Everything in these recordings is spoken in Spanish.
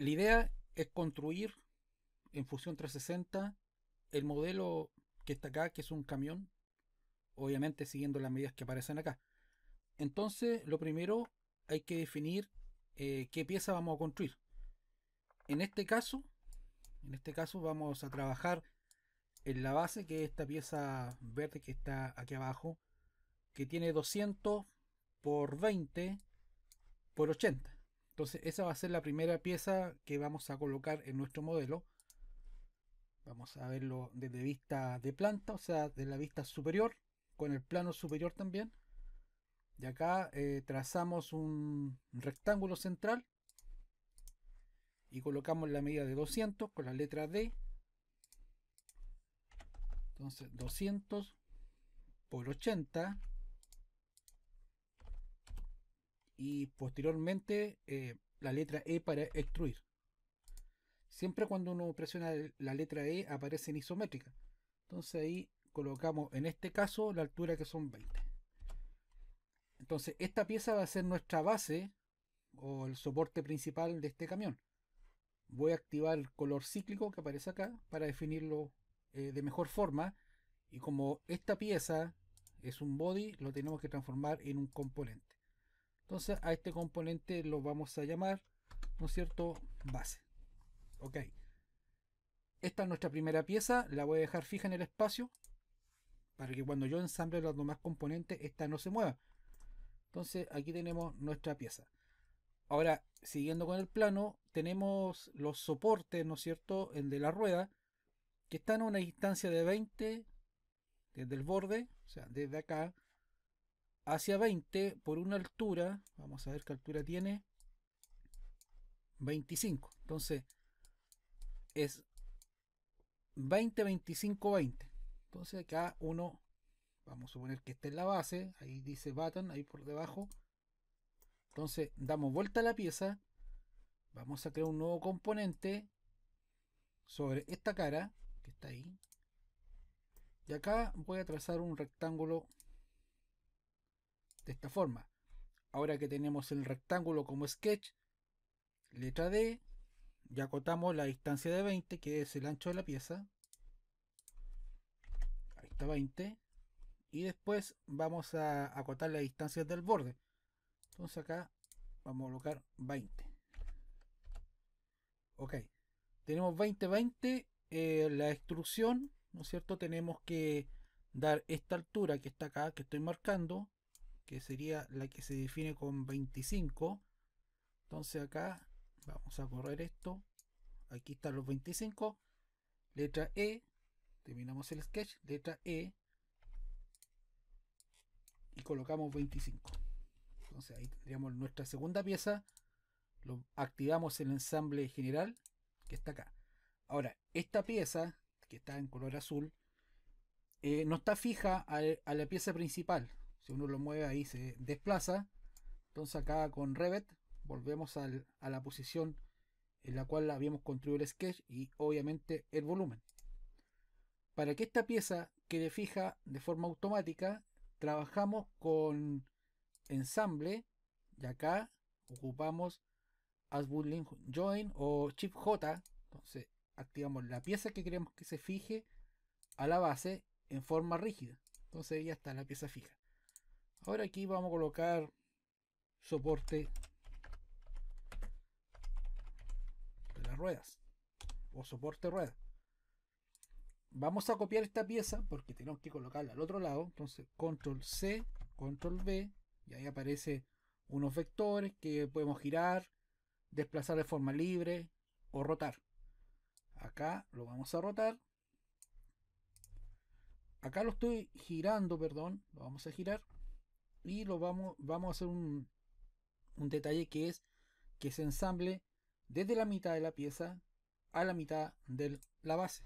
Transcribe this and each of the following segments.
La idea es construir en Fusión 360 el modelo que está acá, que es un camión, obviamente siguiendo las medidas que aparecen acá. Entonces, lo primero hay que definir eh, qué pieza vamos a construir. En este caso, en este caso vamos a trabajar en la base, que es esta pieza verde que está aquí abajo, que tiene 200 por 20 por 80. Entonces esa va a ser la primera pieza que vamos a colocar en nuestro modelo. Vamos a verlo desde vista de planta, o sea, de la vista superior, con el plano superior también. Y acá eh, trazamos un rectángulo central y colocamos la medida de 200 con la letra D. Entonces 200 por 80 y posteriormente eh, la letra E para extruir. Siempre cuando uno presiona la letra E aparece en isométrica. Entonces ahí colocamos en este caso la altura que son 20. Entonces esta pieza va a ser nuestra base o el soporte principal de este camión. Voy a activar el color cíclico que aparece acá para definirlo eh, de mejor forma. Y como esta pieza es un body, lo tenemos que transformar en un componente. Entonces a este componente lo vamos a llamar, ¿no es cierto?, base. Ok. Esta es nuestra primera pieza, la voy a dejar fija en el espacio para que cuando yo ensamble los demás componentes, esta no se mueva. Entonces aquí tenemos nuestra pieza. Ahora, siguiendo con el plano, tenemos los soportes, ¿no es cierto?, el de la rueda, que están a una distancia de 20 desde el borde, o sea, desde acá hacia 20 por una altura, vamos a ver qué altura tiene, 25. Entonces, es 20, 25, 20. Entonces acá uno, vamos a suponer que esta es la base, ahí dice button, ahí por debajo. Entonces damos vuelta a la pieza, vamos a crear un nuevo componente sobre esta cara que está ahí. Y acá voy a trazar un rectángulo de esta forma. Ahora que tenemos el rectángulo como sketch, letra D, ya acotamos la distancia de 20, que es el ancho de la pieza. Ahí está 20. Y después vamos a acotar las distancias del borde. Entonces acá vamos a colocar 20. Ok. Tenemos 20, 20. Eh, la extrusión, ¿no es cierto? Tenemos que dar esta altura que está acá, que estoy marcando, que sería la que se define con 25. Entonces acá vamos a correr esto. Aquí están los 25. Letra E. Terminamos el sketch. Letra E. Y colocamos 25. Entonces ahí tendríamos nuestra segunda pieza. Lo activamos el ensamble general que está acá. Ahora, esta pieza que está en color azul eh, no está fija a la pieza principal, si uno lo mueve ahí se desplaza. Entonces acá con Revit volvemos a la posición en la cual habíamos construido el sketch y obviamente el volumen. Para que esta pieza quede fija de forma automática, trabajamos con ensamble y acá ocupamos Link Join o Chip J. Entonces activamos la pieza que queremos que se fije a la base en forma rígida. Entonces ya está la pieza fija ahora aquí vamos a colocar soporte de las ruedas o soporte rueda vamos a copiar esta pieza porque tenemos que colocarla al otro lado entonces control C control V y ahí aparece unos vectores que podemos girar desplazar de forma libre o rotar acá lo vamos a rotar acá lo estoy girando perdón lo vamos a girar y lo vamos, vamos a hacer un, un detalle que es que se ensamble desde la mitad de la pieza a la mitad de la base.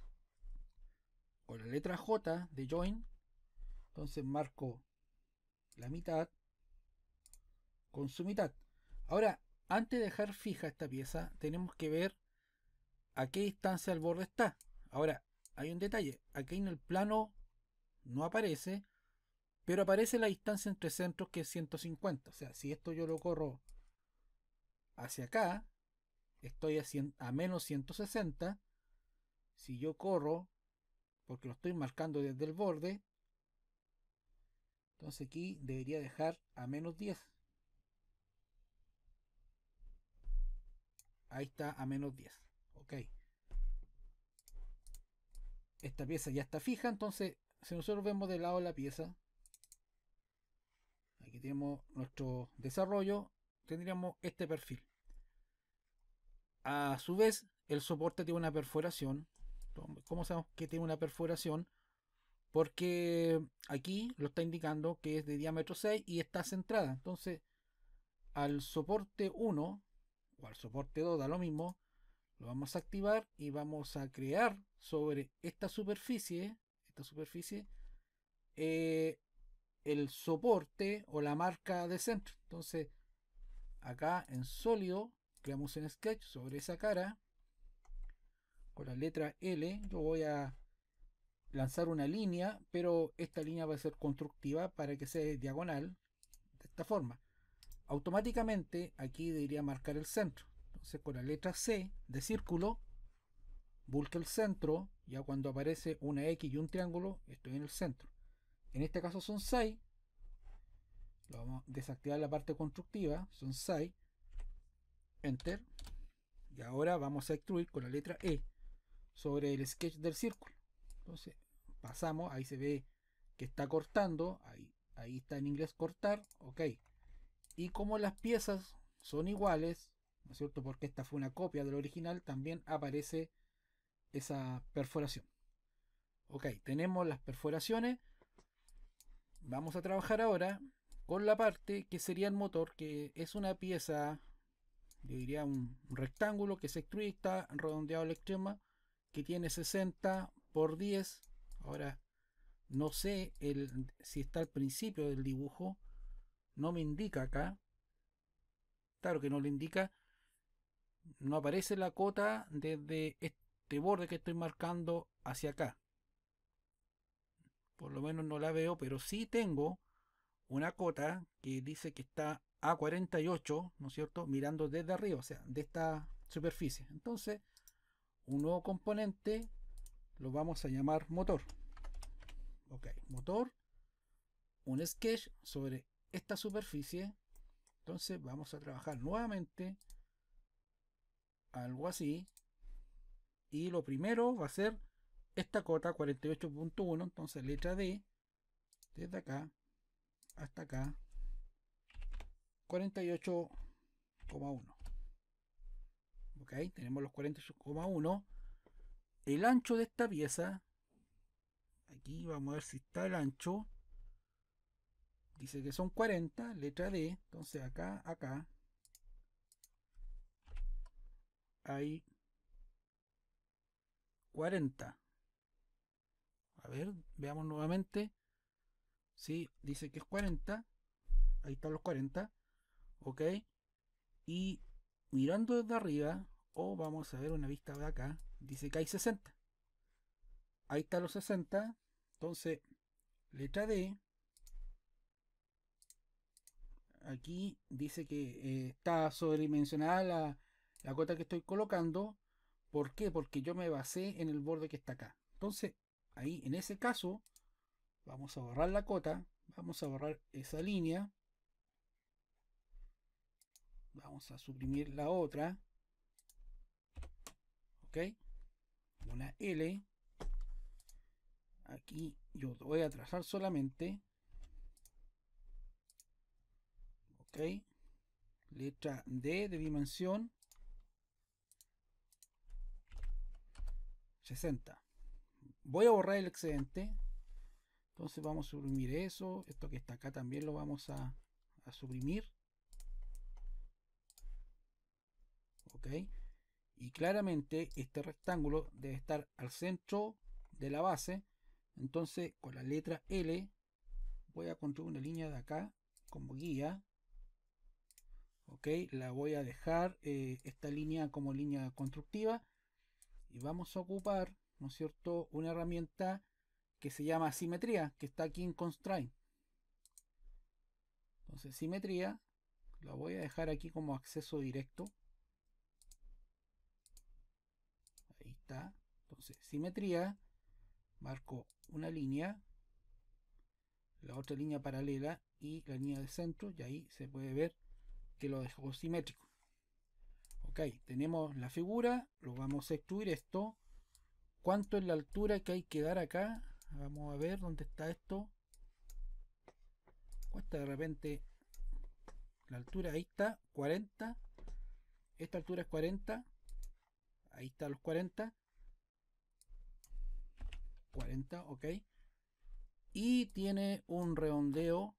Con la letra J de join, entonces marco la mitad con su mitad. Ahora, antes de dejar fija esta pieza, tenemos que ver a qué distancia el borde está. Ahora, hay un detalle, aquí en el plano no aparece, pero aparece la distancia entre centros que es 150. O sea, si esto yo lo corro hacia acá, estoy a, a menos 160. Si yo corro, porque lo estoy marcando desde el borde, entonces aquí debería dejar a menos 10. Ahí está a menos 10. Ok. Esta pieza ya está fija, entonces si nosotros vemos de lado la pieza, aquí tenemos nuestro desarrollo, tendríamos este perfil. A su vez, el soporte tiene una perforación. ¿Cómo sabemos que tiene una perforación? Porque aquí lo está indicando que es de diámetro 6 y está centrada. Entonces, al soporte 1 o al soporte 2 da lo mismo. Lo vamos a activar y vamos a crear sobre esta superficie, esta superficie, eh, el soporte o la marca de centro. Entonces, acá en sólido, creamos un sketch sobre esa cara con la letra L. Yo voy a lanzar una línea, pero esta línea va a ser constructiva para que sea diagonal de esta forma. Automáticamente aquí debería marcar el centro. Entonces con la letra C de círculo, busca el centro. Ya cuando aparece una X y un triángulo, estoy en el centro. En este caso son 6. vamos a desactivar la parte constructiva. Son 6. Enter. Y ahora vamos a extruir con la letra E sobre el sketch del círculo. Entonces pasamos. Ahí se ve que está cortando. Ahí, ahí está en inglés cortar. Ok. Y como las piezas son iguales, ¿no es cierto? Porque esta fue una copia del original, también aparece esa perforación. Ok, tenemos las perforaciones. Vamos a trabajar ahora con la parte que sería el motor, que es una pieza, yo diría un rectángulo que se extruye, está redondeado al extremo, que tiene 60 por 10. Ahora no sé si está al principio del dibujo, no me indica acá. Claro que no le indica, no aparece la cota desde este borde que estoy marcando hacia acá por lo menos no la veo, pero sí tengo una cota que dice que está a 48, ¿no es cierto? Mirando desde arriba, o sea, de esta superficie. Entonces, un nuevo componente lo vamos a llamar motor. Ok, motor, un sketch sobre esta superficie. Entonces vamos a trabajar nuevamente algo así. Y lo primero va a ser esta cota 48.1, entonces letra D, desde acá hasta acá, 48,1. Ok, tenemos los 48,1. El ancho de esta pieza, aquí vamos a ver si está el ancho. Dice que son 40, letra D, entonces acá, acá. Hay 40. A ver, veamos nuevamente. Sí, dice que es 40. Ahí están los 40. Ok. Y mirando desde arriba, o vamos a ver una vista de acá, dice que hay 60. Ahí están los 60. Entonces, letra D. Aquí dice que eh, está sobredimensionada la, la cuota que estoy colocando. ¿Por qué? Porque yo me basé en el borde que está acá. Entonces, Ahí, en ese caso, vamos a borrar la cota, vamos a borrar esa línea, vamos a suprimir la otra, ok, una L, aquí yo voy a trazar solamente, ok, letra D de dimensión 60 voy a borrar el excedente entonces vamos a suprimir eso esto que está acá también lo vamos a, suprimir ok y claramente este rectángulo debe estar al centro de la base entonces con la letra L voy a construir una línea de acá como guía ok la voy a dejar eh, esta línea como línea constructiva y vamos a ocupar ¿no es cierto?, una herramienta que se llama simetría, que está aquí en constraint. Entonces, simetría, la voy a dejar aquí como acceso directo. Ahí está. Entonces, simetría, marco una línea, la otra línea paralela y la línea de centro, y ahí se puede ver que lo dejó simétrico. Ok, tenemos la figura, lo vamos a excluir esto, ¿Cuánto es la altura que hay que dar acá? Vamos a ver dónde está esto. Cuesta de repente la altura. Ahí está, 40. Esta altura es 40. Ahí está los 40. 40, ok. Y tiene un redondeo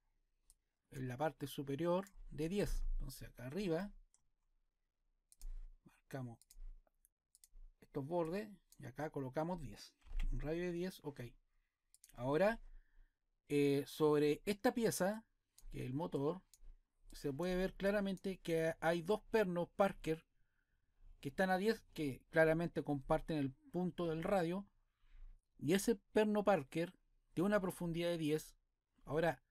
en la parte superior de 10. Entonces acá arriba marcamos estos bordes y acá colocamos 10. Un radio de 10, ok. Ahora, eh, sobre esta pieza, que es el motor, se puede ver claramente que hay dos pernos Parker que están a 10, que claramente comparten el punto del radio. Y ese perno Parker tiene una profundidad de 10. Ahora,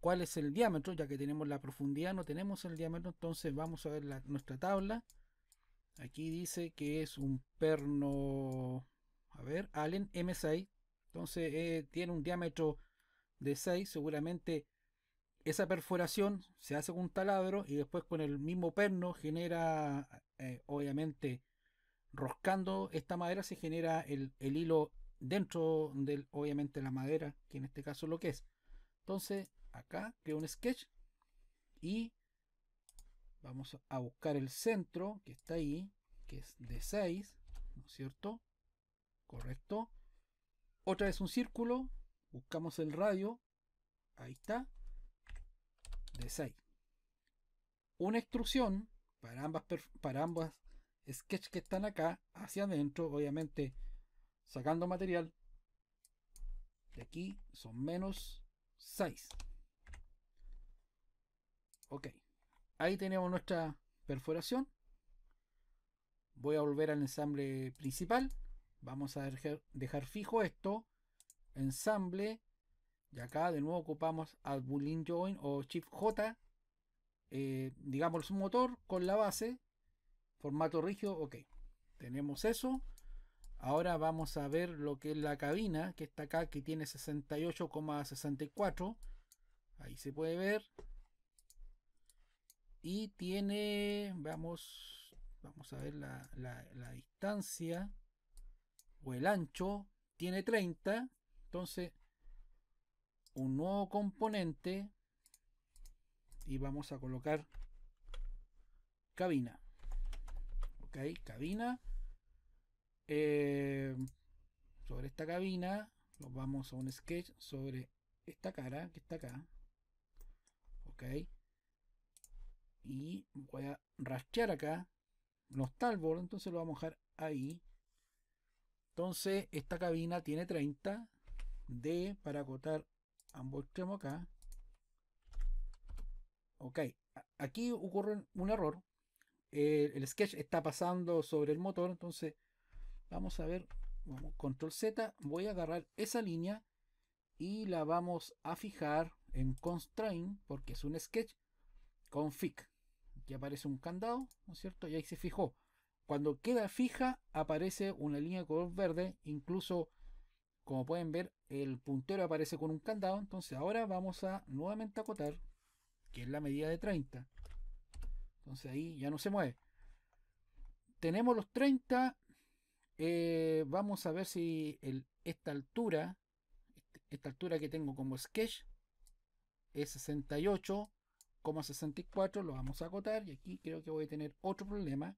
¿cuál es el diámetro? Ya que tenemos la profundidad, no tenemos el diámetro, entonces vamos a ver la, nuestra tabla. Aquí dice que es un perno, a ver, Allen M6. Entonces eh, tiene un diámetro de 6. Seguramente esa perforación se hace con un taladro y después con el mismo perno genera, eh, obviamente, roscando esta madera se genera el, hilo dentro del, obviamente, la madera, que en este caso es lo que es. Entonces acá creo un sketch y Vamos a buscar el centro que está ahí, que es de 6, ¿no es cierto? Correcto. Otra vez un círculo, buscamos el radio, ahí está, de 6. Una instrucción para ambas, para ambas sketch que están acá, hacia adentro, obviamente sacando material. De aquí son menos 6. Ok ahí tenemos nuestra perforación voy a volver al ensamble principal vamos a dejar fijo esto ensamble y acá de nuevo ocupamos al boolean join o chip j eh, digamos un motor con la base formato rígido ok tenemos eso ahora vamos a ver lo que es la cabina que está acá que tiene 68,64 ahí se puede ver y tiene, vamos, vamos a ver la, distancia o el ancho, tiene 30, entonces un nuevo componente y vamos a colocar cabina. Ok, cabina. Eh, sobre esta cabina nos vamos a un sketch sobre esta cara que está acá. Ok y voy a rastrear acá los talbor, entonces lo vamos a dejar ahí. Entonces esta cabina tiene 30 D para acotar ambos extremos acá. Ok, aquí ocurre un error. El, sketch está pasando sobre el motor, entonces vamos a ver, control Z, voy a agarrar esa línea y la vamos a fijar en constrain, porque es un sketch config que aparece un candado, ¿no es cierto? Y ahí se fijó. Cuando queda fija, aparece una línea de color verde. Incluso, como pueden ver, el puntero aparece con un candado. Entonces ahora vamos a nuevamente acotar, que es la medida de 30. Entonces ahí ya no se mueve. Tenemos los 30. Eh, vamos a ver si esta altura, este, esta altura que tengo como sketch, es 68. 64 lo vamos a acotar y aquí creo que voy a tener otro problema.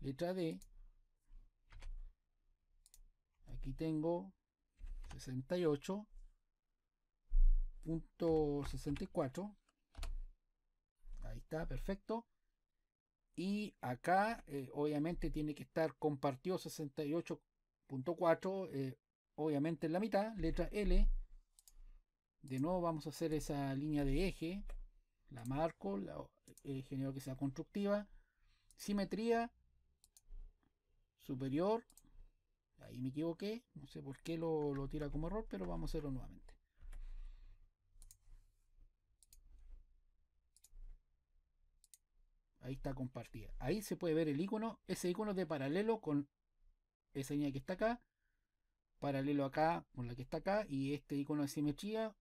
Letra D. Aquí tengo 68.64. Ahí está, perfecto. Y acá eh, obviamente tiene que estar compartido 68.4, eh, obviamente en la mitad, letra L. De nuevo vamos a hacer esa línea de eje la marco, la, ingeniero que sea constructiva, simetría superior, ahí me equivoqué, no sé por qué lo, lo tira como error, pero vamos a hacerlo nuevamente. Ahí está compartida. Ahí se puede ver el icono, ese icono de paralelo con esa línea que está acá, paralelo acá con la que está acá y este icono de simetría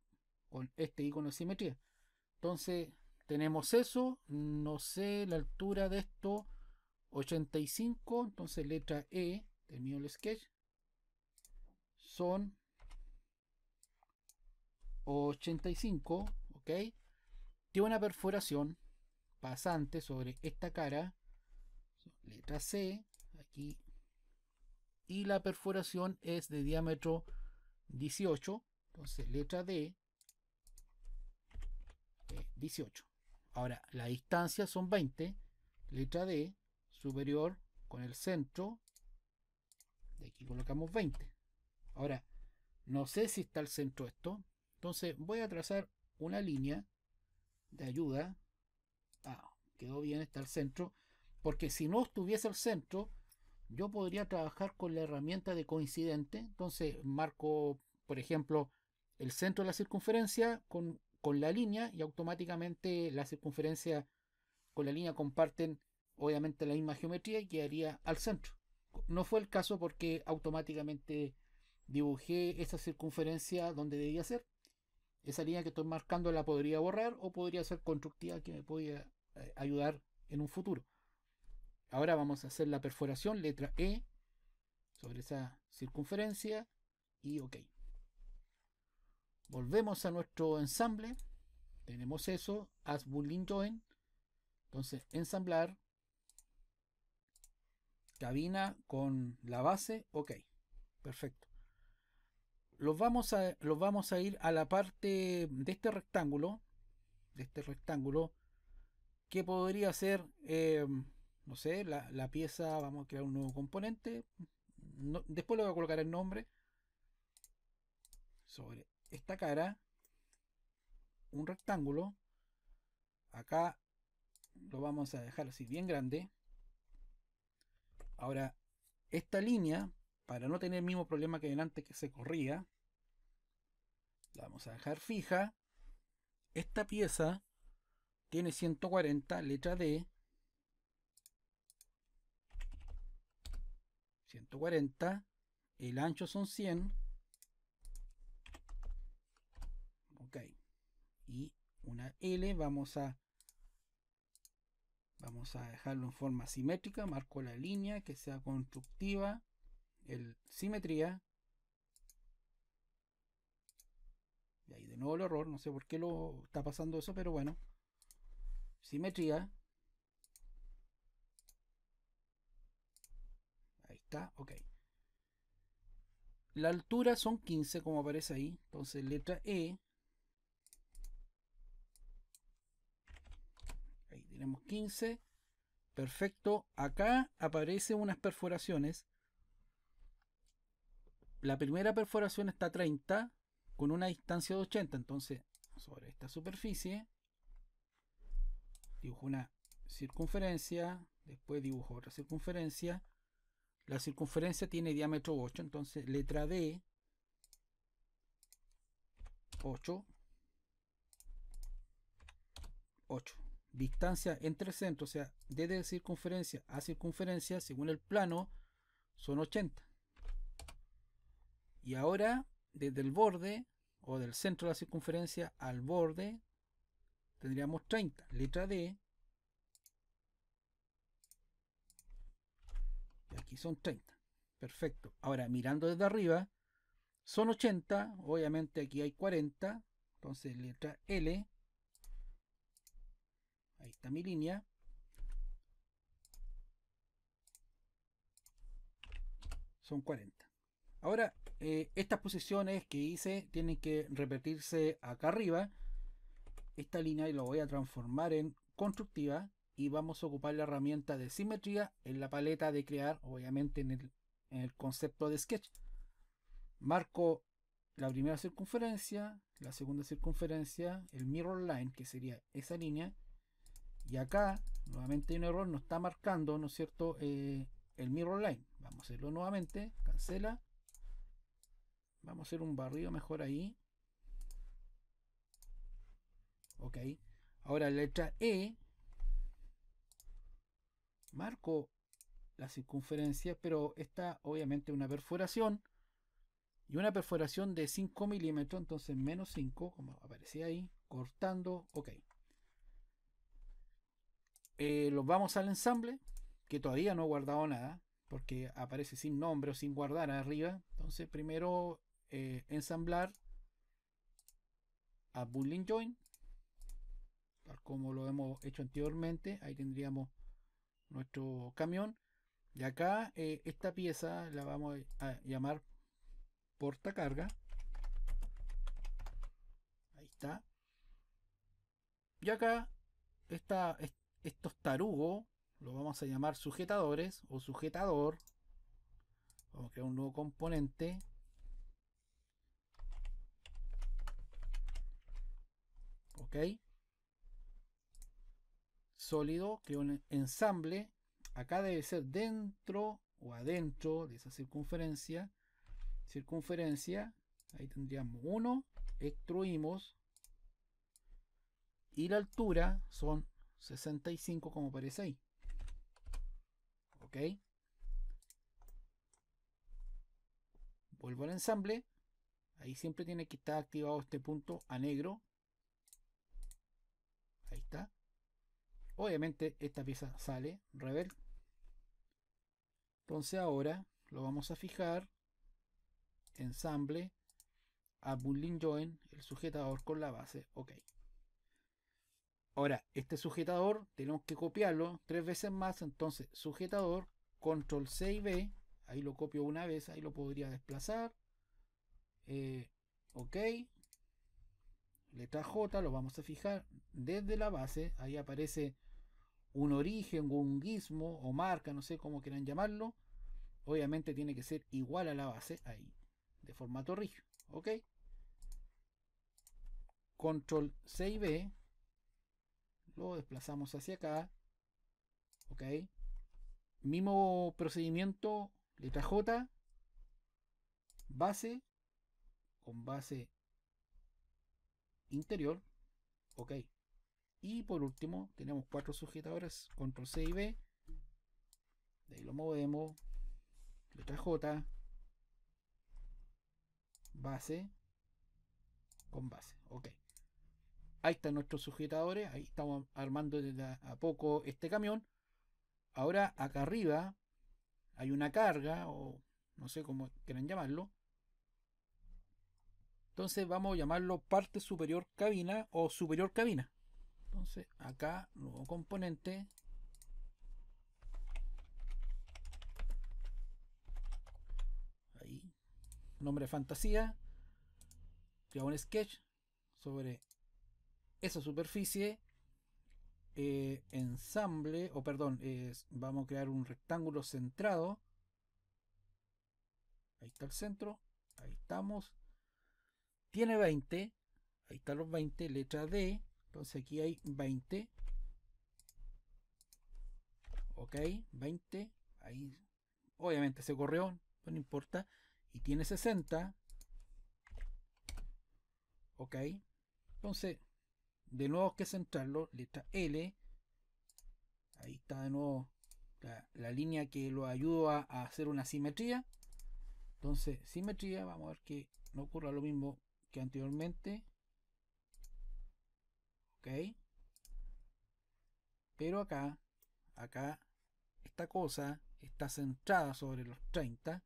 con este icono de simetría. Entonces, tenemos eso. No sé la altura de esto. 85. Entonces, letra E. Termino el sketch. Son 85. Ok. Tiene una perforación pasante sobre esta cara. Letra C. Aquí. Y la perforación es de diámetro 18. Entonces, letra D 18. Ahora, la distancia son 20, letra D, superior con el centro, de aquí colocamos 20. Ahora, no sé si está al centro esto, entonces voy a trazar una línea de ayuda. Ah, quedó bien, está al centro, porque si no estuviese al centro, yo podría trabajar con la herramienta de coincidente, entonces marco, por ejemplo, el centro de la circunferencia con con la línea y automáticamente la circunferencia con la línea comparten obviamente la misma geometría y quedaría al centro. No fue el caso porque automáticamente dibujé esa circunferencia donde debía ser. Esa línea que estoy marcando la podría borrar o podría ser constructiva que me podría eh, ayudar en un futuro. Ahora vamos a hacer la perforación, letra E, sobre esa circunferencia y OK. Volvemos a nuestro ensamble. Tenemos eso, as bullying join. Entonces, ensamblar. Cabina con la base. Ok, perfecto. Los vamos, a, los vamos a ir a la parte de este rectángulo. De este rectángulo. Que podría ser, eh, no sé, la, pieza. Vamos a crear un nuevo componente. después le voy a colocar el nombre. Sobre esta cara, un rectángulo, acá lo vamos a dejar así bien grande. Ahora, esta línea, para no tener el mismo problema que delante que se corría, la vamos a dejar fija. Esta pieza tiene 140, letra D. 140, el ancho son 100 y una L. Vamos a, vamos a dejarlo en forma simétrica. Marco la línea que sea constructiva. El simetría. Y ahí de nuevo el error. No sé por qué lo está pasando eso, pero bueno. Simetría. Ahí está. Ok. La altura son 15 como aparece ahí. Entonces letra E Tenemos 15. Perfecto. Acá aparecen unas perforaciones. La primera perforación está a 30 con una distancia de 80. Entonces, sobre esta superficie, dibujo una circunferencia. Después dibujo otra circunferencia. La circunferencia tiene diámetro 8. Entonces, letra D, 8. 8 distancia entre centro, o sea, desde circunferencia a circunferencia, según el plano, son 80. Y ahora, desde el borde o del centro de la circunferencia al borde, tendríamos 30. Letra D. Y aquí son 30. Perfecto. Ahora, mirando desde arriba, son 80. Obviamente aquí hay 40. Entonces, letra L. Ahí está mi línea. Son 40. Ahora, eh, estas posiciones que hice tienen que repetirse acá arriba. Esta línea la voy a transformar en constructiva y vamos a ocupar la herramienta de simetría en la paleta de crear, obviamente en el, en el concepto de sketch. Marco la primera circunferencia, la segunda circunferencia, el mirror line, que sería esa línea, y acá nuevamente hay un error, No está marcando, ¿no es cierto?, eh, el mirror line. Vamos a hacerlo nuevamente, cancela. Vamos a hacer un barrido mejor ahí. Ok. Ahora la letra E. Marco la circunferencia, pero está obviamente una perforación. Y una perforación de 5 milímetros, entonces menos 5, como aparecía ahí, cortando, ok. Eh, los vamos al ensamble, que todavía no he guardado nada, porque aparece sin nombre o sin guardar arriba. Entonces, primero eh, ensamblar a Boolean Join, tal como lo hemos hecho anteriormente. Ahí tendríamos nuestro camión. Y acá eh, esta pieza la vamos a llamar portacarga. Ahí está. Y acá esta, estos tarugos, lo vamos a llamar sujetadores o sujetador. Vamos a crear un nuevo componente. Ok. Sólido, que un ensamble. Acá debe ser dentro o adentro de esa circunferencia. Circunferencia. Ahí tendríamos uno. Extruimos. Y la altura son 65 como parece ahí. Ok. Vuelvo al ensamble. Ahí siempre tiene que estar activado este punto a negro. Ahí está. Obviamente esta pieza sale, rebel. Entonces ahora lo vamos a fijar. Ensamble. A bullying Join. El sujetador con la base. Ok. Ahora, este sujetador tenemos que copiarlo tres veces más. Entonces, sujetador, control C y B. Ahí lo copio una vez, ahí lo podría desplazar. Eh, ok. Letra J, lo vamos a fijar. Desde la base, ahí aparece un origen o un guismo o marca, no sé cómo quieran llamarlo. Obviamente tiene que ser igual a la base, ahí, de formato rígido. Ok. Control C y B lo desplazamos hacia acá. Ok. Mismo procedimiento. Letra J. Base. Con base interior. Ok. Y por último, tenemos cuatro sujetadores. Control C y B. De ahí lo movemos. Letra J. Base. Con base. Ok. Ahí están nuestros sujetadores, ahí estamos armando desde a poco este camión. Ahora acá arriba hay una carga, o no sé cómo quieran llamarlo. Entonces vamos a llamarlo parte superior cabina o superior cabina. Entonces acá, nuevo componente. Ahí, nombre fantasía. Lleva un sketch sobre esa superficie eh, ensamble, o perdón, vamos a crear un rectángulo centrado. Ahí está el centro, ahí estamos. Tiene 20, ahí están los 20, letra D. Entonces aquí hay 20. Ok, 20. Ahí obviamente se corrió, pues no importa. Y tiene 60. Ok. Entonces, de nuevo que centrarlo, letra L. Ahí está de nuevo la, línea que lo ayuda a, a hacer una simetría. Entonces, simetría, vamos a ver que no ocurra lo mismo que anteriormente. Ok. Pero acá, acá, esta cosa está centrada sobre los 30.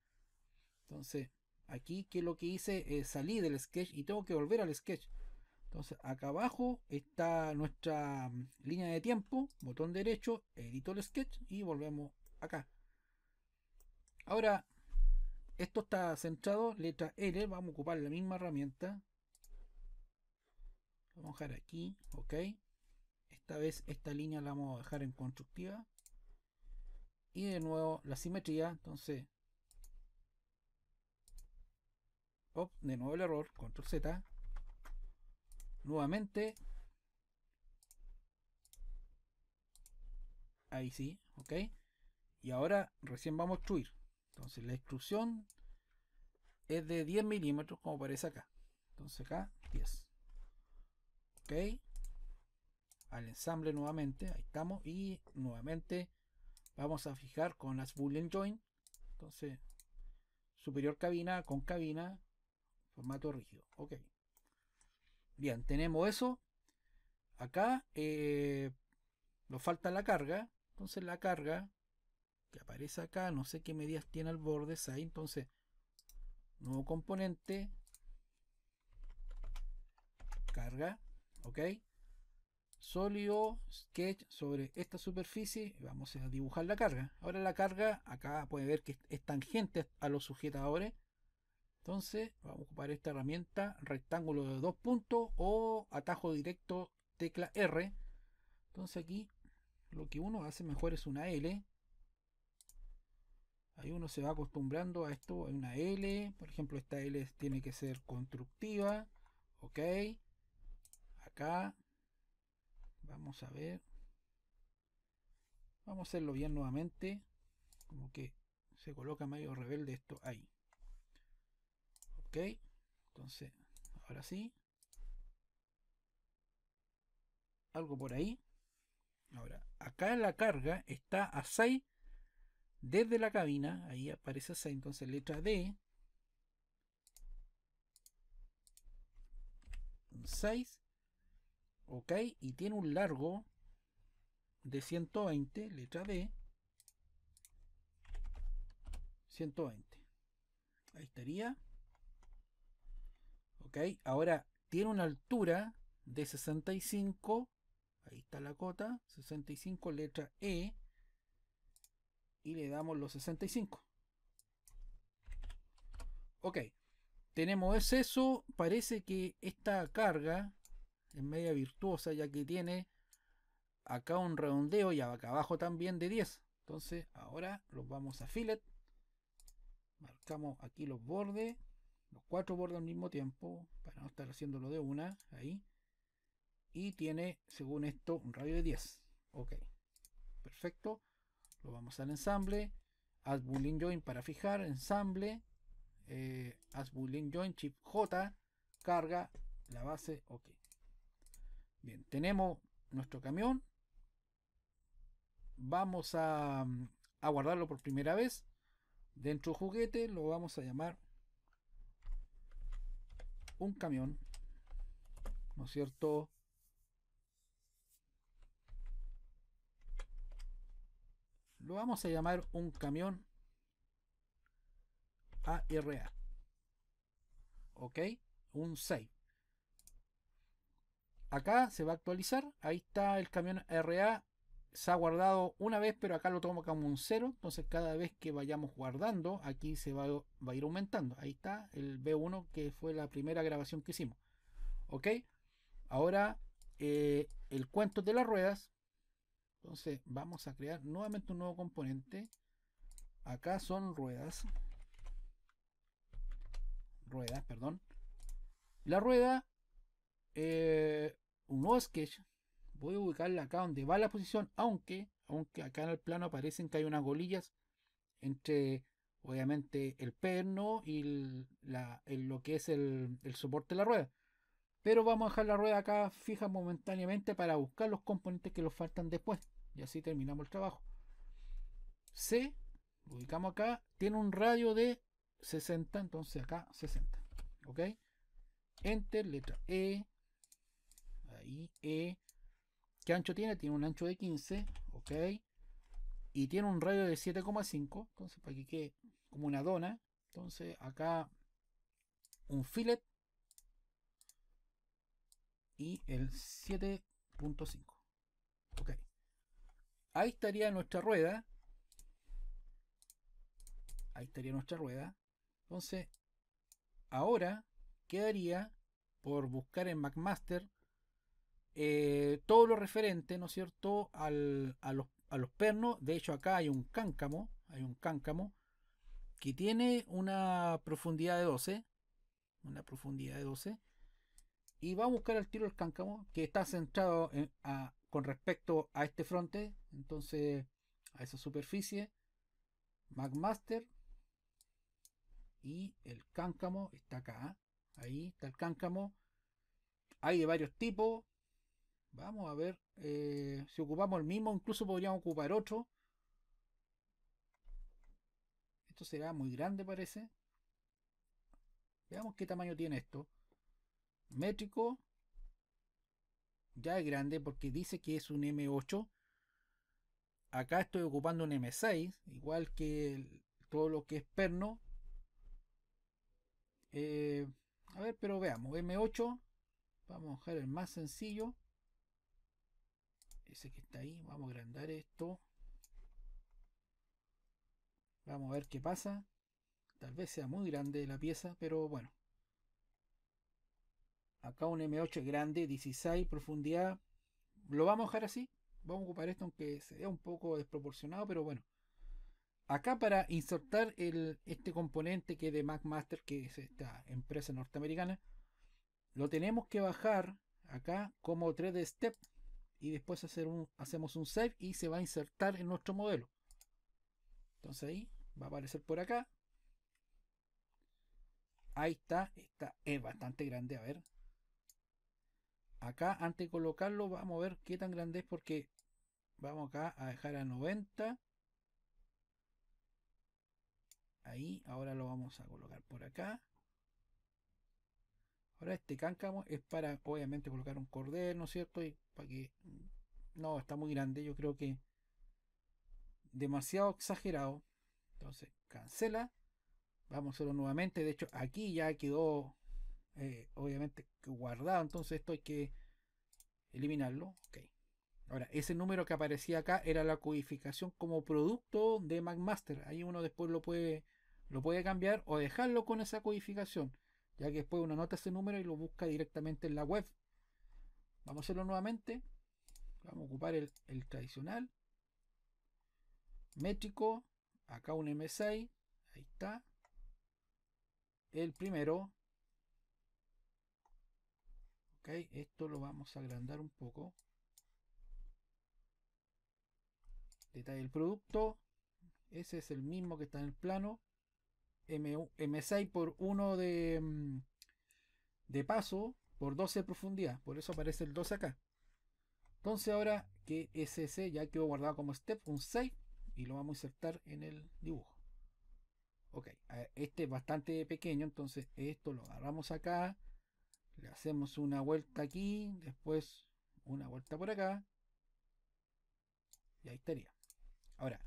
Entonces, aquí que lo que hice es eh, salir del sketch y tengo que volver al sketch. Entonces, acá abajo está nuestra mm, línea de tiempo, botón derecho, edito el sketch y volvemos acá. Ahora, esto está centrado, letra L, vamos a ocupar la misma herramienta. Vamos a dejar aquí, ok. Esta vez esta línea la vamos a dejar en constructiva. Y de nuevo la simetría, entonces... Oh, de nuevo el error, control Z, nuevamente. Ahí sí, ok. Y ahora recién vamos a extruir. Entonces la extrusión es de 10 milímetros como parece acá. Entonces acá 10. Ok. Al ensamble nuevamente. Ahí estamos. Y nuevamente vamos a fijar con las boolean join. Entonces superior cabina con cabina. Formato rígido. Ok. Bien, tenemos eso. Acá eh, nos falta la carga. Entonces la carga que aparece acá, no sé qué medidas tiene al borde, ahí entonces nuevo componente carga, ok sólido, sketch sobre esta superficie, vamos a dibujar la carga ahora la carga, acá puede ver que es tangente a los sujetadores entonces vamos a ocupar esta herramienta rectángulo de dos puntos o atajo directo tecla R. Entonces aquí lo que uno hace mejor es una L. Ahí uno se va acostumbrando a esto, hay una L, por ejemplo esta L tiene que ser constructiva, ok, acá, vamos a ver, vamos a hacerlo bien nuevamente, como que se coloca medio rebelde esto ahí, Ok. Entonces, ahora sí. Algo por ahí. Ahora, acá la carga está a 6 desde la cabina. Ahí aparece 6. Entonces, letra D. 6. Ok. Y tiene un largo de 120. Letra D. 120. Ahí estaría. ¿Ok? Ahora tiene una altura de 65. Ahí está la cota. 65 letra E. Y le damos los 65. Ok. Tenemos eso. Parece que esta carga es media virtuosa ya que tiene acá un redondeo y acá abajo también de 10. Entonces ahora los vamos a fillet. Marcamos aquí los bordes los cuatro bordes al mismo tiempo, para no estar haciéndolo de una, ahí. Y tiene, según esto, un radio de 10. Ok, perfecto. Lo vamos al ensamble. Add Boolean Join para fijar, ensamble. Eh, add Boolean Join, chip J, carga, la base, ok. Bien, tenemos nuestro camión. Vamos a, mm, a guardarlo por primera vez. Dentro juguete lo vamos a llamar un camión, ¿no es cierto? Lo vamos a llamar un camión ARA. ¿Ok? Un 6. Acá se va a actualizar. Ahí está el camión RA se ha guardado una vez, pero acá lo tomo como un cero. Entonces, cada vez que vayamos guardando, aquí se va, va, a ir aumentando. Ahí está el B1 que fue la primera grabación que hicimos. Ok, ahora eh, el cuento de las ruedas. Entonces, vamos a crear nuevamente un nuevo componente. Acá son ruedas. Ruedas, perdón. La rueda, eh, un nuevo sketch voy a ubicarla acá donde va la posición, aunque, aunque acá en el plano aparecen que hay unas golillas entre obviamente el perno y lo que es el, soporte de la rueda. Pero vamos a dejar la rueda acá fija momentáneamente para buscar los componentes que nos faltan después. Y así terminamos el trabajo. C, ubicamos acá, tiene un radio de 60, entonces acá 60. ¿Ok? Enter, letra E. Ahí, E. ¿Qué ancho tiene? Tiene un ancho de 15, ok. Y tiene un radio de 7,5. Entonces, para que quede como una dona. Entonces, acá un fillet. Y el 7.5. Ok. Ahí estaría nuestra rueda. Ahí estaría nuestra rueda. Entonces, ahora quedaría por buscar en McMaster eh, todo lo referente, ¿no es cierto?, a, los, pernos. De hecho, acá hay un cáncamo, hay un cáncamo que tiene una profundidad de 12, una profundidad de 12, y va a buscar el tiro el cáncamo que está centrado con respecto a este fronte, entonces a esa superficie, Magmaster y el cáncamo está acá, ahí está el cáncamo, hay de varios tipos, Vamos a ver. Eh, si ocupamos el mismo, incluso podríamos ocupar otro. Esto será muy grande, parece. Veamos qué tamaño tiene esto. Métrico. Ya es grande porque dice que es un M8. Acá estoy ocupando un M6, igual que todo lo que es perno. Eh, a ver, pero veamos. M8. Vamos a dejar el más sencillo ese que está ahí. Vamos a agrandar esto. Vamos a ver qué pasa. Tal vez sea muy grande la pieza, pero bueno. Acá un M8 grande, 16, profundidad. Lo vamos a dejar así. Vamos a ocupar esto aunque se vea un poco desproporcionado, pero bueno. Acá para insertar el, este componente que es de MacMaster, que es esta empresa norteamericana, lo tenemos que bajar acá como 3D Step y después hacer un, hacemos un save y se va a insertar en nuestro modelo. Entonces ahí va a aparecer por acá. Ahí está, está es bastante grande, a ver. Acá antes de colocarlo vamos a ver qué tan grande es porque vamos acá a dejar a 90. Ahí, ahora lo vamos a colocar por acá. Ahora este cáncamo es para obviamente colocar un cordel, ¿no es cierto? Y para que... No, está muy grande, yo creo que demasiado exagerado. Entonces, cancela. Vamos a hacerlo nuevamente. De hecho, aquí ya quedó eh, obviamente guardado. Entonces esto hay que eliminarlo. Ok. Ahora, ese número que aparecía acá era la codificación como producto de McMaster. Ahí uno después lo puede, lo puede cambiar o dejarlo con esa codificación ya que después uno anota ese número y lo busca directamente en la web. Vamos a hacerlo nuevamente. Vamos a ocupar el, tradicional. Métrico. Acá un M6. Ahí está. El primero. Ok, esto lo vamos a agrandar un poco. Detalle del producto. Ese es el mismo que está en el plano. M, 6 por 1 de, mm, de paso por 12 de profundidad. Por eso aparece el 12 acá. Entonces ahora que SC ya quedó guardado como step, un 6 y lo vamos a insertar en el dibujo. Ok, este es bastante pequeño, entonces esto lo agarramos acá, le hacemos una vuelta aquí, después una vuelta por acá, y ahí estaría. Ahora,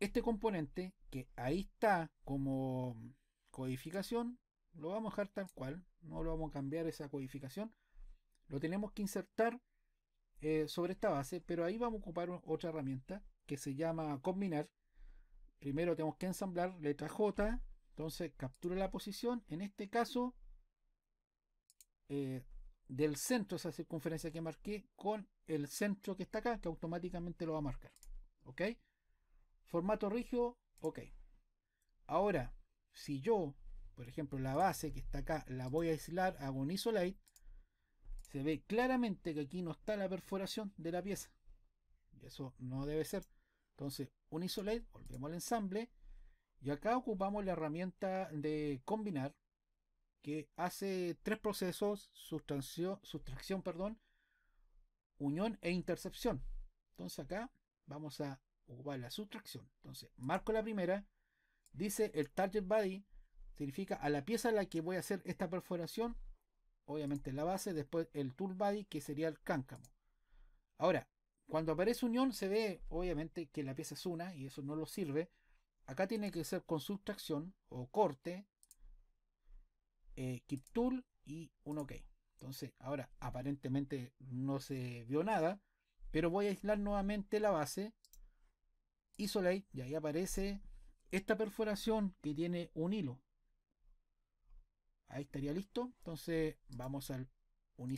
este componente, que ahí está como codificación, lo vamos a dejar tal cual, no lo vamos a cambiar esa codificación, lo tenemos que insertar eh, sobre esta base, pero ahí vamos a ocupar otra herramienta que se llama combinar. Primero tenemos que ensamblar letra J, entonces captura la posición, en este caso eh, del centro, esa circunferencia que marqué, con el centro que está acá, que automáticamente lo va a marcar. ¿Ok? Formato rígido, ok. Ahora, si yo, por ejemplo, la base que está acá, la voy a aislar, hago un isolate, se ve claramente que aquí no está la perforación de la pieza. Y eso no debe ser. Entonces, un isolate, volvemos al ensamble. Y acá ocupamos la herramienta de combinar, que hace tres procesos, sustracción, perdón, unión e intercepción. Entonces acá vamos a o la sustracción. Entonces, marco la primera, dice el target body, significa a la pieza a la que voy a hacer esta perforación, obviamente la base, después el tool body, que sería el cáncamo. Ahora, cuando aparece unión se ve obviamente que la pieza es una y eso no lo sirve. Acá tiene que ser con sustracción o corte, eh, keep tool y un ok. Entonces, ahora aparentemente no se vio nada, pero voy a aislar nuevamente la base Isolate y ahí aparece esta perforación que tiene un hilo. Ahí estaría listo. Entonces vamos al un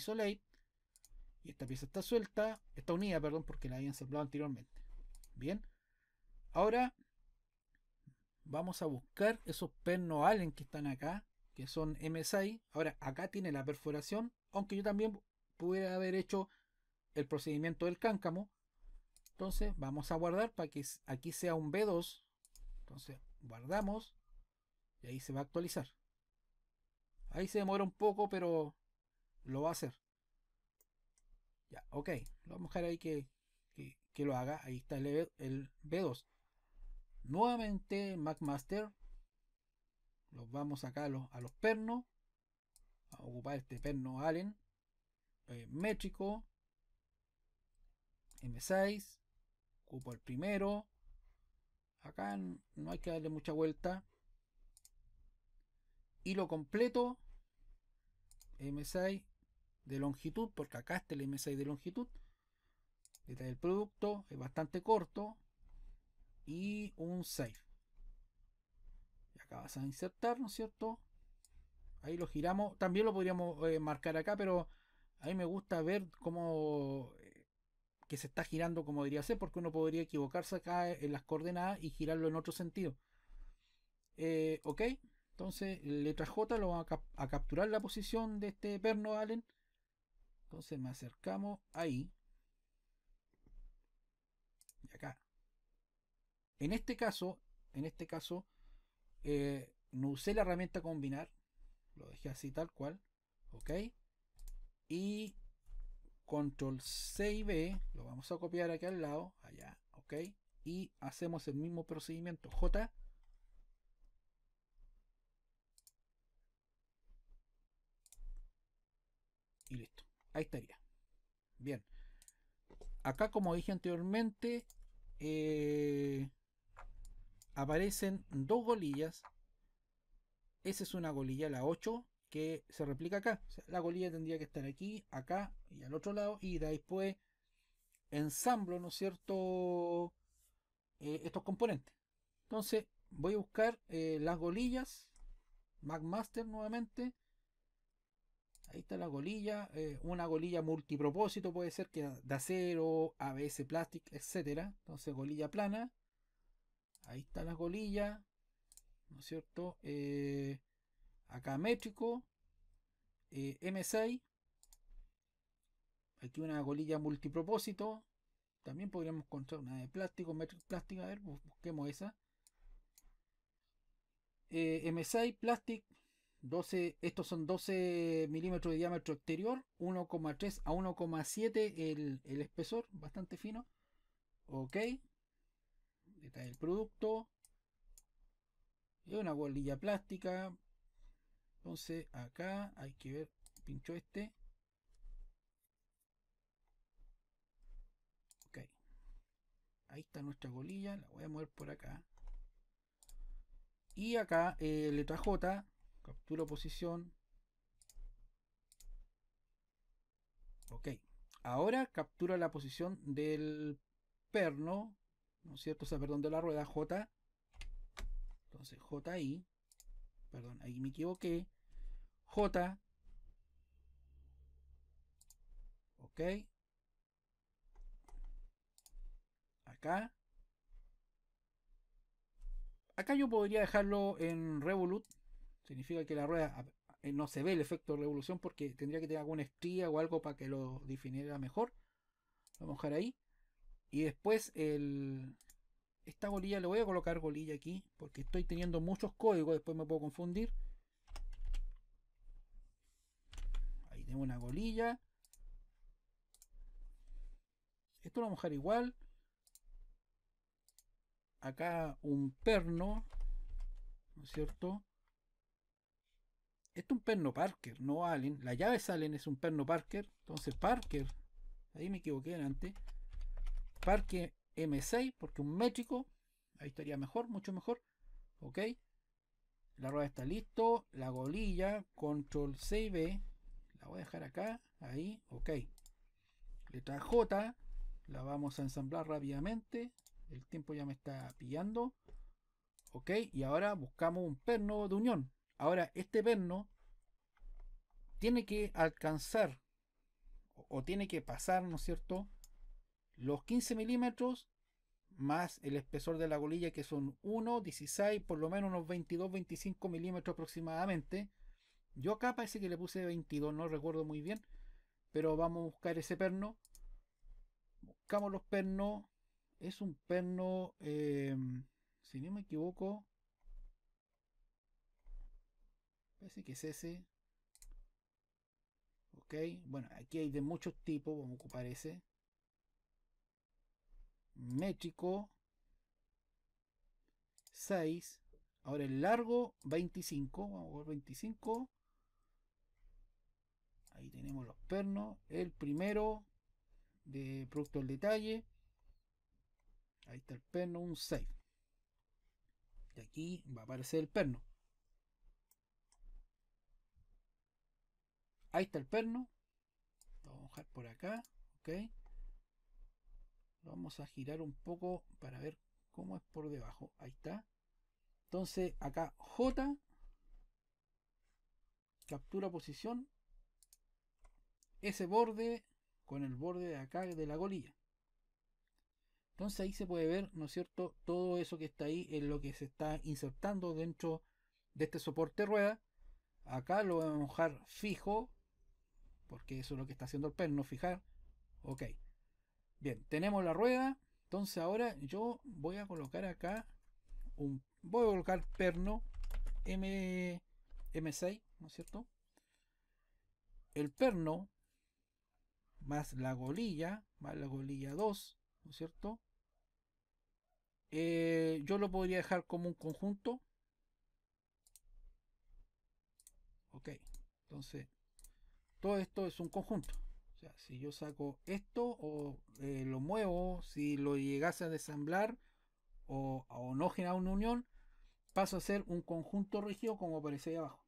y esta pieza está suelta, está unida, perdón, porque la había ensamblado anteriormente. Bien. Ahora vamos a buscar esos pernos Allen que están acá, que son MSI. Ahora acá tiene la perforación, aunque yo también pudiera haber hecho el procedimiento del cáncamo, entonces vamos a guardar para que aquí sea un B2. Entonces guardamos y ahí se va a actualizar. Ahí se demora un poco, pero lo va a hacer. Ya, ok. Lo vamos a dejar ahí que, lo haga. Ahí está el, e, B2. Nuevamente MacMaster. Los vamos acá a los, pernos. a ocupar este perno Allen. Eh, métrico. M6. Ocupo el primero. Acá no hay que darle mucha vuelta. y lo completo. M6 de longitud, porque acá está el M6 de longitud. detrás este del producto, es bastante corto. Y un 6 Y acá vas a insertar, ¿no es cierto? Ahí lo giramos. También lo podríamos eh, marcar acá, pero a mí me gusta ver cómo que se está girando como debería ser, porque uno podría equivocarse acá en las coordenadas y girarlo en otro sentido. Eh, ok, entonces letra J lo va a, capturar la posición de este perno Allen. Entonces me acercamos ahí. Y acá. En este caso, en este caso, eh, no usé la herramienta combinar. Lo dejé así tal cual. Ok. Y control C y B, lo vamos a copiar aquí al lado, allá, ok, y hacemos el mismo procedimiento, J, y listo, ahí estaría, bien, acá como dije anteriormente, eh, aparecen dos golillas, esa es una golilla, la 8, que se replica acá. la golilla tendría que estar aquí, acá y al otro lado. Y después ensamblo, ¿no es cierto?, eh, estos componentes. Entonces voy a buscar eh, las golillas, magmaster nuevamente. Ahí está la golilla, eh, una golilla multipropósito puede ser que de acero, ABS plastic, etcétera. Entonces golilla plana. Ahí está la golilla, ¿no es cierto? acá métrico, eh, M6, aquí una golilla multipropósito, también podríamos encontrar una de plástico, métrico plástica, a ver, busquemos esa. Eh, M6 Plastic 12, estos son 12 milímetros de diámetro exterior, 1,3 a 1,7 el, espesor, bastante fino. Ok. Detalle el producto. Y una bolilla plástica. Entonces acá hay que ver, pincho este. Ok. Ahí está nuestra golilla. la voy a mover por acá. Y acá, eh, letra J, capturo posición. Ok. Ahora captura la posición del perno, ¿no es cierto? O sea, perdón, de la rueda J. Entonces, J JI. Perdón, ahí me equivoqué. J. Ok. Acá. Acá yo podría dejarlo en Revolut. Significa que la rueda eh, no se ve el efecto de revolución porque tendría que tener alguna estría o algo para que lo definiera mejor. vamos a dejar ahí. Y después el, esta bolilla, le voy a colocar bolilla aquí porque estoy teniendo muchos códigos, después me puedo confundir. tengo una golilla. Esto lo vamos a dejar igual. Acá un perno, ¿no es cierto? Esto es un perno Parker, no Allen. La llave es Allen, es un perno Parker. Entonces Parker, ahí me equivoqué delante. Parker M6, porque un métrico, ahí estaría mejor, mucho mejor. Ok. La rueda está listo. La golilla, control C y B la voy a dejar acá, ahí, ok. Letra J, la vamos a ensamblar rápidamente, el tiempo ya me está pillando. Ok, y ahora buscamos un perno de unión. Ahora, este perno tiene que alcanzar o, tiene que pasar, ¿no es cierto? Los 15 milímetros más el espesor de la golilla que son 1, 16, por lo menos unos 22, 25 milímetros aproximadamente. Yo acá parece que le puse 22, no recuerdo muy bien. Pero vamos a buscar ese perno. Buscamos los pernos. Es un perno, em, si no me equivoco, parece que es ese. Ok, bueno, aquí hay de muchos tipos, vamos a ocupar ese. Métrico 6. Ahora el largo, 25, vamos a ver 25. Ahí tenemos los pernos. El primero de producto al detalle. Ahí está el perno, un save. Y aquí va a aparecer el perno. Ahí está el perno. Lo vamos a dejar por acá. Ok. Lo vamos a girar un poco para ver cómo es por debajo. Ahí está. Entonces acá J. Captura posición ese borde con el borde de acá de la golilla, Entonces ahí se puede ver, ¿no es cierto?, todo eso que está ahí en lo que se está insertando dentro de este soporte rueda. Acá lo voy a mojar fijo, porque eso es lo que está haciendo el perno, fijar. Ok. Bien, tenemos la rueda. Entonces ahora yo voy a colocar acá un... Voy a colocar perno M, M6, ¿no es cierto? El perno más la golilla, más la golilla 2, ¿no es cierto? Eh, yo lo podría dejar como un conjunto. Ok, entonces todo esto es un conjunto. O sea, si yo saco esto o eh, lo muevo, si lo llegase a desamblar o, no genera una unión, paso a ser un conjunto rígido como aparece ahí abajo.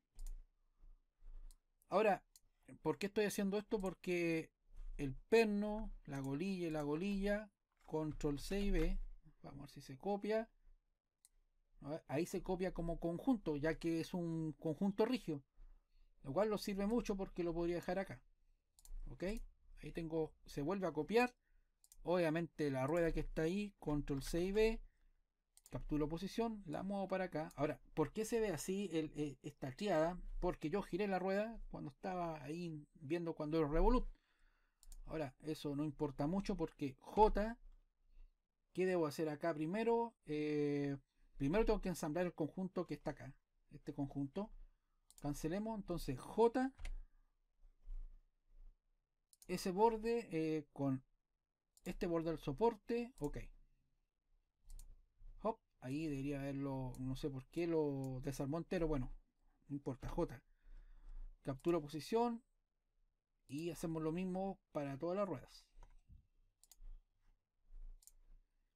Ahora, ¿por qué estoy haciendo esto? Porque el perno, la golilla y la golilla, control C y B, vamos a ver si se copia, ahí se copia como conjunto, ya que es un conjunto rígido, lo cual lo sirve mucho porque lo podría dejar acá, ok, ahí tengo, se vuelve a copiar, obviamente la rueda que está ahí, control C y B, capturo posición, la muevo para acá. Ahora, ¿por qué se ve así el, eh, esta triada? Porque yo giré la rueda cuando estaba ahí viendo cuando el Revolut. Ahora, eso no importa mucho porque J, ¿qué debo hacer acá primero? Eh, primero tengo que ensamblar el conjunto que está acá, este conjunto. Cancelemos, entonces J, ese borde eh, con este borde del soporte, ok. ahí debería haberlo, no sé por qué lo desarmó entero, bueno, no importa, J. Captura posición, y hacemos lo mismo para todas las ruedas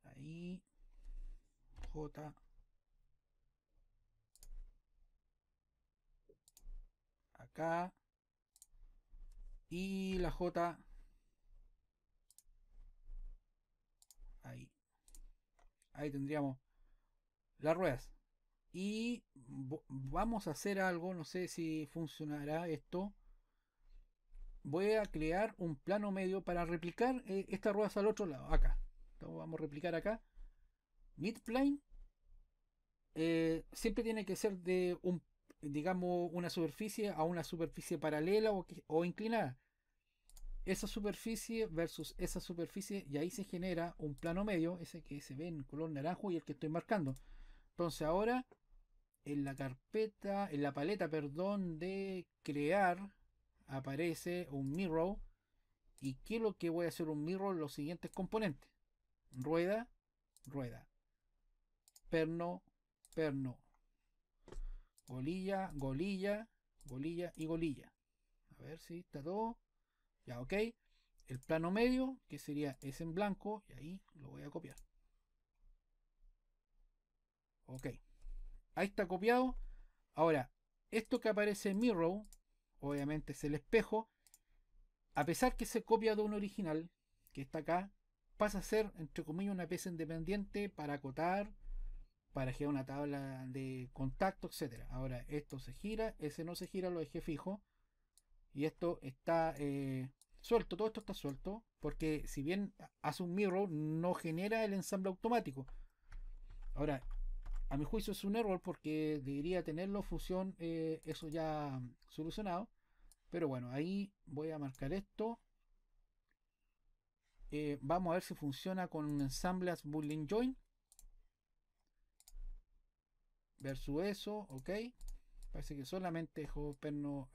ahí J acá y la J ahí ahí tendríamos las ruedas y vamos a hacer algo no sé si funcionará esto voy a crear un plano medio para replicar eh, estas ruedas al otro lado, acá. Entonces vamos a replicar acá. Midplane. Eh, siempre tiene que ser de un, digamos, una superficie a una superficie paralela o, o inclinada. Esa superficie versus esa superficie y ahí se genera un plano medio, ese que se ve en color naranjo y el que estoy marcando. Entonces ahora en la carpeta, en la paleta, perdón, de crear, aparece un mirror. ¿Y qué es lo que voy a hacer un mirror? Los siguientes componentes. Rueda, rueda. Perno, perno. Golilla, golilla, golilla y golilla. A ver si está todo. Ya, ok. El plano medio, que sería es en blanco, y ahí lo voy a copiar. Ok. Ahí está copiado. Ahora, esto que aparece en Mirror, obviamente es el espejo, a pesar que se copia de un original, que está acá, pasa a ser, entre comillas, una pieza independiente para acotar, para girar una tabla de contacto, etcétera. Ahora, esto se gira, ese no se gira, lo dejé fijo. Y esto está eh, suelto, todo esto está suelto, porque si bien hace un mirror, no genera el ensamble automático. Ahora, a mi juicio es un error porque debería tenerlo fusión, eh, eso ya solucionado. Pero bueno, ahí voy a marcar esto. Eh, vamos a ver si funciona con un ensamble as boolean join. Versus eso, ok. Parece que solamente dejó perno,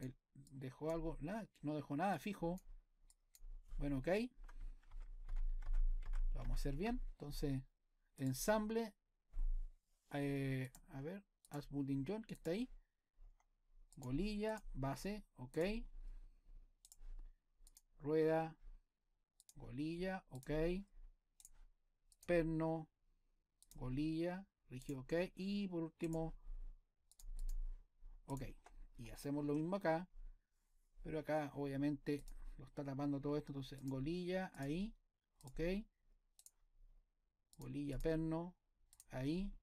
dejó algo, no dejó nada fijo. Bueno, ok. vamos a hacer bien. Entonces, ensamble. Eh, a ver, as boolean join que está ahí golilla, base, ok. Rueda, golilla, ok. Perno, golilla, rígido, ok. Y por último, ok. Y hacemos lo mismo acá. Pero acá obviamente lo está tapando todo esto. Entonces, golilla, ahí, ok. Golilla, perno, ahí.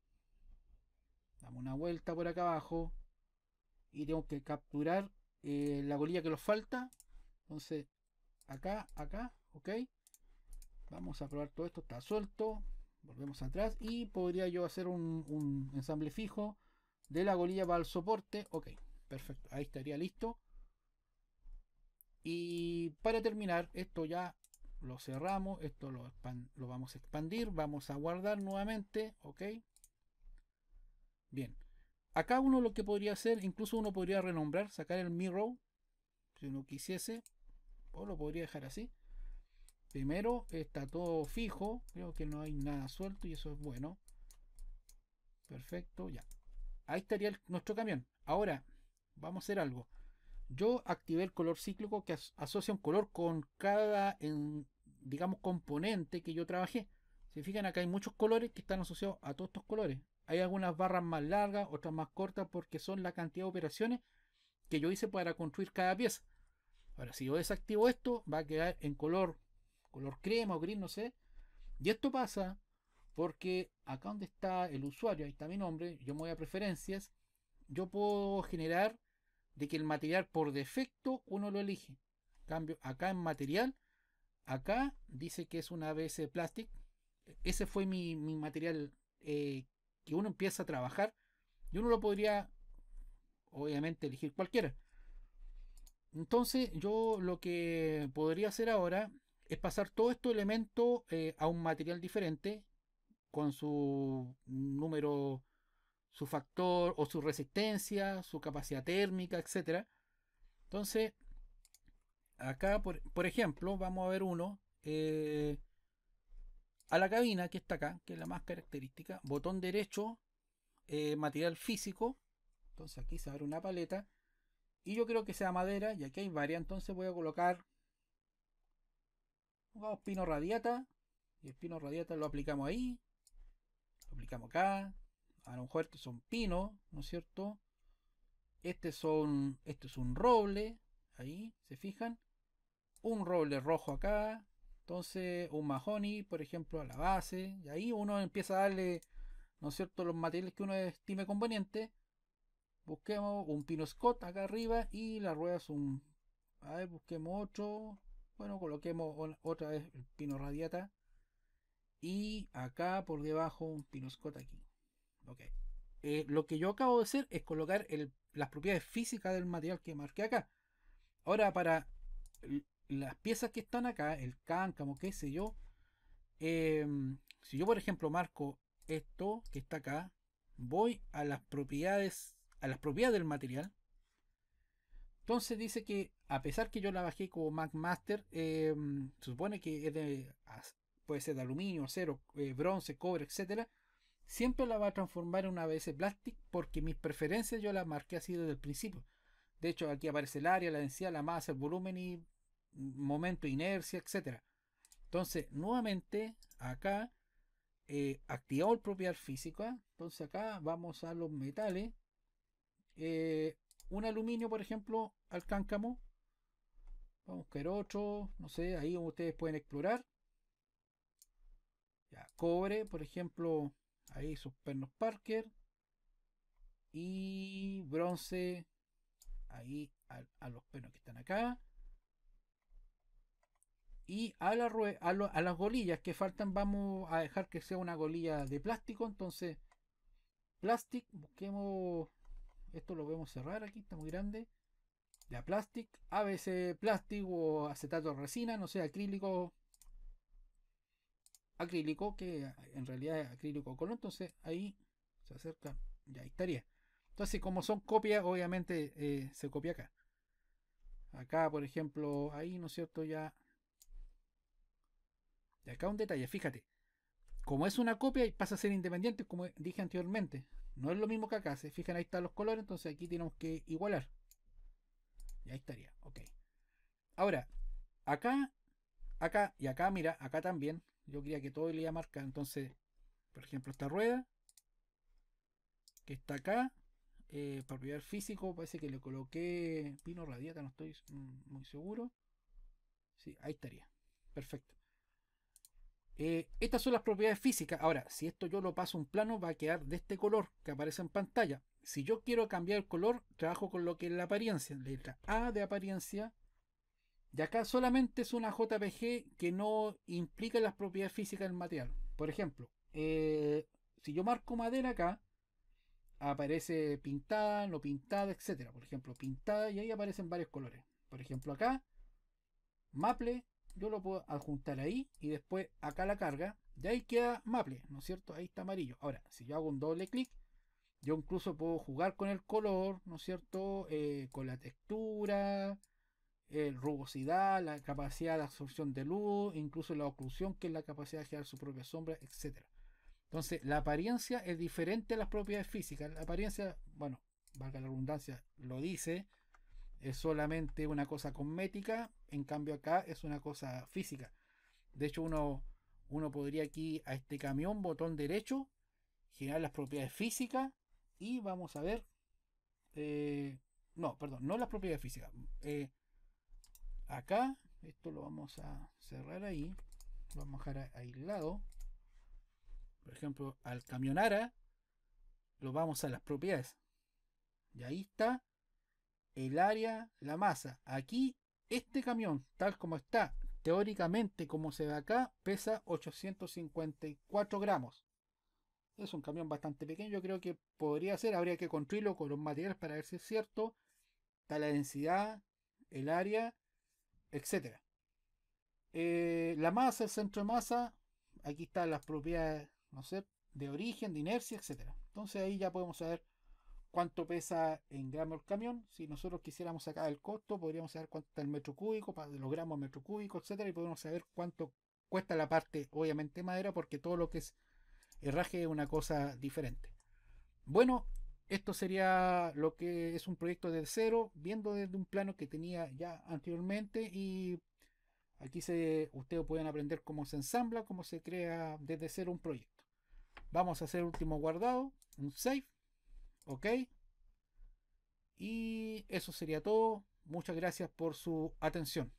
Damos una vuelta por acá abajo y tengo que capturar eh, la golilla que nos falta. Entonces, acá, acá, ok. Vamos a probar todo esto, está suelto. Volvemos atrás y podría yo hacer un, ensamble fijo de la golilla para el soporte. Ok, perfecto, ahí estaría listo. Y para terminar, esto ya lo cerramos, esto lo, lo vamos a expandir, vamos a guardar nuevamente, ok. Bien, Acá uno lo que podría hacer, incluso uno podría renombrar, sacar el mirror, si uno quisiese, o lo podría dejar así. Primero está todo fijo, creo que no hay nada suelto y eso es bueno. Perfecto, ya. Ahí estaría nuestro camión. Ahora, vamos a hacer algo. Yo activé el color cíclico que asocia un color con cada, digamos, componente que yo trabajé. si fijan, acá hay muchos colores que están asociados a todos estos colores. Hay algunas barras más largas, otras más cortas, porque son la cantidad de operaciones que yo hice para construir cada pieza. Ahora, si yo desactivo esto, va a quedar en color, color crema o gris, no sé. Y esto pasa porque acá donde está el usuario, ahí está mi nombre, yo me voy a preferencias, yo puedo generar de que el material por defecto uno lo elige. Cambio acá en material, acá dice que es una ABS plástico, Ese fue mi, mi material eh, que uno empieza a trabajar y uno lo podría, obviamente, elegir cualquiera. Entonces, yo lo que podría hacer ahora es pasar todo este elemento eh, a un material diferente con su número, su factor o su resistencia, su capacidad térmica, etc. Entonces, acá, por, ejemplo, vamos a ver uno eh, a la cabina, que está acá, que es la más característica, botón derecho, eh, material físico, entonces aquí se abre una paleta, y yo creo que sea madera, y aquí hay varias, entonces voy a colocar, pino radiata, y el pino radiata lo aplicamos ahí, lo aplicamos acá, a lo mejor estos son pinos, ¿no es cierto? Este, son, este es un roble, ahí, ¿se fijan? Un roble rojo acá, entonces, un Mahoney, por ejemplo, a la base, y ahí uno empieza a darle, ¿no es cierto?, los materiales que uno estime conveniente. Busquemos un Pino Scott acá arriba y la rueda un. A ver, busquemos otro. Bueno, coloquemos otra vez el Pino Radiata. Y acá por debajo un Pino Scott aquí. Ok. Eh, lo que yo acabo de hacer es colocar las propiedades físicas del material que marqué acá. Ahora, para las piezas que están acá, el cáncamo, qué sé yo, em, si yo por ejemplo marco esto que está acá, voy a las propiedades, a las propiedades del material, entonces dice que a pesar que yo la bajé como MacMaster, eh, em, supone que puede ser de aluminio, acero, eh, bronce, cobre, etcétera, siempre la va a transformar en una ABS Plastic porque mis preferencias yo las marqué así desde el principio. De hecho, aquí aparece el área, la densidad, la masa, el volumen y momento inercia, etc. Entonces, nuevamente, acá, eh, activado el propiedad física. Entonces acá vamos a los metales. Eh, un aluminio, por ejemplo, al cáncamo. Vamos a buscar otro, no sé, ahí ustedes pueden explorar. cobre, por ejemplo, ahí sus pernos Parker. Y bronce, ahí a los pernos que están acá y a, la a, las golillas que faltan vamos a dejar que sea una golilla de plástico entonces Plástico, busquemos esto lo podemos cerrar aquí está muy grande la A veces plástico o acetato de resina no sé acrílico acrílico que en realidad es acrílico color entonces ahí se acerca ya estaría entonces como son copias obviamente eh, se copia acá acá por ejemplo ahí no es cierto ya de acá un detalle, fíjate. Como es una copia y pasa a ser independiente, como dije anteriormente, no es lo mismo que acá. Se fijan, ahí están los colores, entonces aquí tenemos que igualar. Y ahí estaría, ok. Ahora, acá, acá y acá, mira, acá también. Yo quería que todo le iba a marcar, entonces, por ejemplo, esta rueda, que está acá, eh, propiedad físico, parece que le coloqué pino radiata, no estoy mm, muy seguro. Sí, ahí estaría. Perfecto. Eh, estas son las propiedades físicas. Ahora, si esto yo lo paso un plano, va a quedar de este color que aparece en pantalla. Si yo quiero cambiar el color, trabajo con lo que es la apariencia. Letra A de apariencia. Y acá solamente es una JPG que no implica las propiedades físicas del material. Por ejemplo, eh, si yo marco madera acá, aparece pintada, no pintada, etcétera. Por ejemplo, pintada y ahí aparecen varios colores. Por ejemplo, acá, maple, yo lo puedo adjuntar ahí y después acá la carga. de ahí queda Maple, ¿no es cierto? Ahí está amarillo. Ahora, si yo hago un doble clic, yo incluso puedo jugar con el color, ¿no es cierto? Eh, con la textura, eh, rugosidad, la capacidad de absorción de luz, incluso la oclusión, que es la capacidad de crear su propia sombra, etc. Entonces, la apariencia es diferente a las propiedades físicas. La apariencia, bueno, valga la redundancia, lo dice, es solamente una cosa cosmética, en cambio acá es una cosa física. De hecho, uno, uno podría aquí a este camión, botón derecho, generar las propiedades físicas y vamos a ver... Eh, no, perdón, no las propiedades físicas. Eh, acá, esto lo vamos a cerrar ahí, lo vamos a dejar aislado. Por ejemplo, al camionara, lo vamos a las propiedades. Y ahí está el área, la masa. Aquí, este camión, tal como está, teóricamente como se ve acá, pesa 854 gramos. Es un camión bastante pequeño, yo creo que podría ser, habría que construirlo con los materiales para ver si es cierto. Está la densidad, el área, etc. Eh, la masa, el centro de masa, aquí están las propiedades, no sé, de origen, de inercia, etc. Entonces ahí ya podemos saber cuánto pesa en gramos el camión. Si nosotros quisiéramos sacar el costo, podríamos saber cuánto está el metro cúbico, los gramos metro cúbico, etcétera, y podemos saber cuánto cuesta la parte, obviamente, madera, porque todo lo que es herraje es una cosa diferente. Bueno, esto sería lo que es un proyecto de cero, viendo desde un plano que tenía ya anteriormente y aquí se, ustedes pueden aprender cómo se ensambla, cómo se crea desde cero un proyecto. Vamos a hacer último guardado, un save ¿Ok? Y eso sería todo. Muchas gracias por su atención.